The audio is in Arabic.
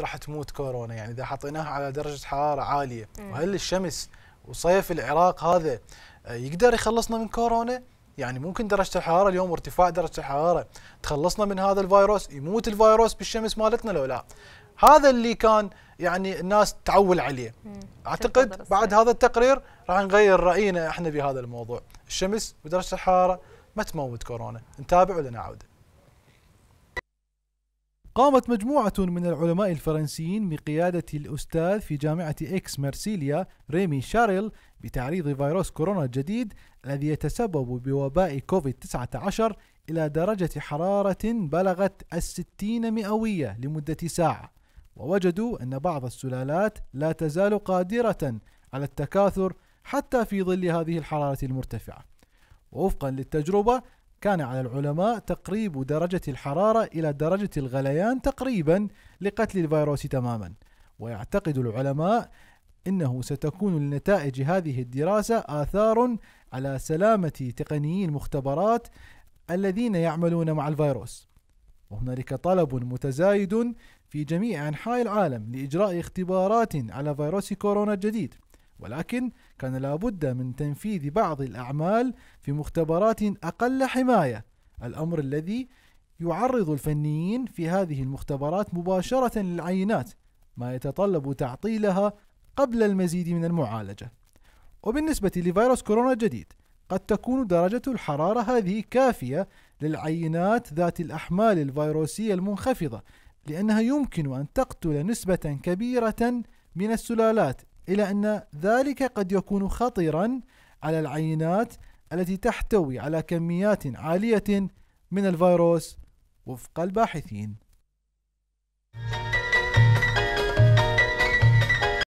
راح تموت كورونا يعني اذا حطيناها على درجه حراره عاليه وهل الشمس وصيف العراق هذا آه، يقدر يخلصنا من كورونا يعني ممكن درجه الحراره اليوم وارتفاع درجه الحراره تخلصنا من هذا الفيروس يموت الفيروس بالشمس مالتنا لو لا هذا اللي كان يعني الناس تعول عليه مم. اعتقد بعد هذا التقرير راح نغير راينا احنا بهذا الموضوع الشمس ودرجه الحراره ما تموت كورونا نتابع ولا نعود قامت مجموعة من العلماء الفرنسيين بقيادة الأستاذ في جامعة إكس مرسيليا ريمي شاريل بتعريض فيروس كورونا الجديد الذي يتسبب بوباء كوفيد-19 إلى درجة حرارة بلغت الستين مئوية لمدة ساعة ووجدوا أن بعض السلالات لا تزال قادرة على التكاثر حتى في ظل هذه الحرارة المرتفعة ووفقا للتجربة كان على العلماء تقريب درجة الحرارة إلى درجة الغليان تقريبا لقتل الفيروس تماما ويعتقد العلماء إنه ستكون لنتائج هذه الدراسة آثار على سلامة تقنيي المختبرات الذين يعملون مع الفيروس وهنالك طلب متزايد في جميع أنحاء العالم لإجراء اختبارات على فيروس كورونا الجديد ولكن كان لابد من تنفيذ بعض الأعمال في مختبرات أقل حماية الأمر الذي يعرض الفنيين في هذه المختبرات مباشرة للعينات ما يتطلب تعطيلها قبل المزيد من المعالجة وبالنسبة لفيروس كورونا الجديد قد تكون درجة الحرارة هذه كافية للعينات ذات الأحمال الفيروسية المنخفضة لأنها يمكن أن تقتل نسبة كبيرة من السلالات إلى أن ذلك قد يكون خطرا على العينات التي تحتوي على كميات عالية من الفيروس وفق الباحثين